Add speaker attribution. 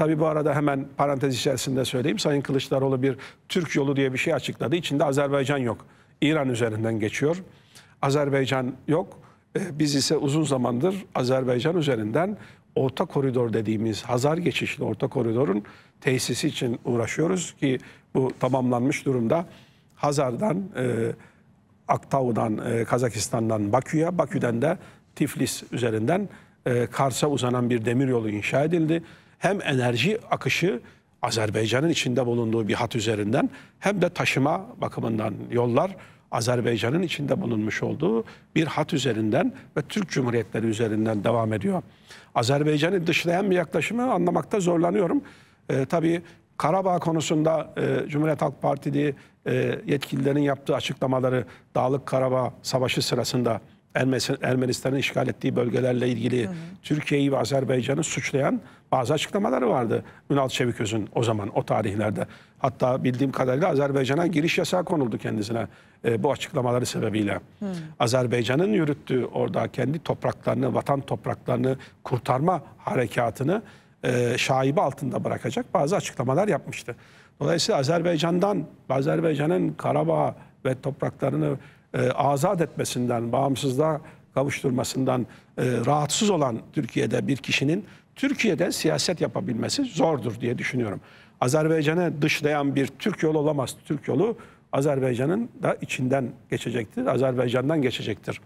Speaker 1: Tabi bu arada hemen parantez içerisinde söyleyeyim. Sayın Kılıçdaroğlu bir Türk yolu diye bir şey açıkladı. İçinde Azerbaycan yok. İran üzerinden geçiyor. Azerbaycan yok. Ee, biz ise uzun zamandır Azerbaycan üzerinden orta koridor dediğimiz Hazar geçişli orta koridorun tesisi için uğraşıyoruz ki bu tamamlanmış durumda. Hazar'dan, e, Aktau'dan, e, Kazakistan'dan Bakü'ye, Bakü'den de Tiflis üzerinden e, Kars'a uzanan bir demiryolu inşa edildi hem enerji akışı Azerbaycan'ın içinde bulunduğu bir hat üzerinden hem de taşıma bakımından yollar Azerbaycan'ın içinde bulunmuş olduğu bir hat üzerinden ve Türk Cumhuriyetleri üzerinden devam ediyor. Azerbaycan'ı dışlayan bir yaklaşımı anlamakta zorlanıyorum. Ee, tabii Karabağ konusunda e, Cumhuriyet Halk Partili e, yetkililerin yaptığı açıklamaları Dağlık Karabağ Savaşı sırasında Ermenistan'ın işgal ettiği bölgelerle ilgili Türkiye'yi ve Azerbaycan'ı suçlayan bazı açıklamaları vardı. Ünal Çeviköz'ün o zaman o tarihlerde. Hatta bildiğim kadarıyla Azerbaycan'a giriş yasağı konuldu kendisine e, bu açıklamaları sebebiyle. Azerbaycan'ın yürüttüğü orada kendi topraklarını, vatan topraklarını kurtarma harekatını e, şaibe altında bırakacak bazı açıklamalar yapmıştı. Dolayısıyla Azerbaycan'dan, Azerbaycan'ın Karabağ ve topraklarını e, azat etmesinden, bağımsızlığa kavuşturmasından e, rahatsız olan Türkiye'de bir kişinin Türkiye'de siyaset yapabilmesi zordur diye düşünüyorum. Azerbaycan'ı dışlayan bir Türk yolu olamaz. Türk yolu Azerbaycan'ın da içinden geçecektir, Azerbaycan'dan geçecektir.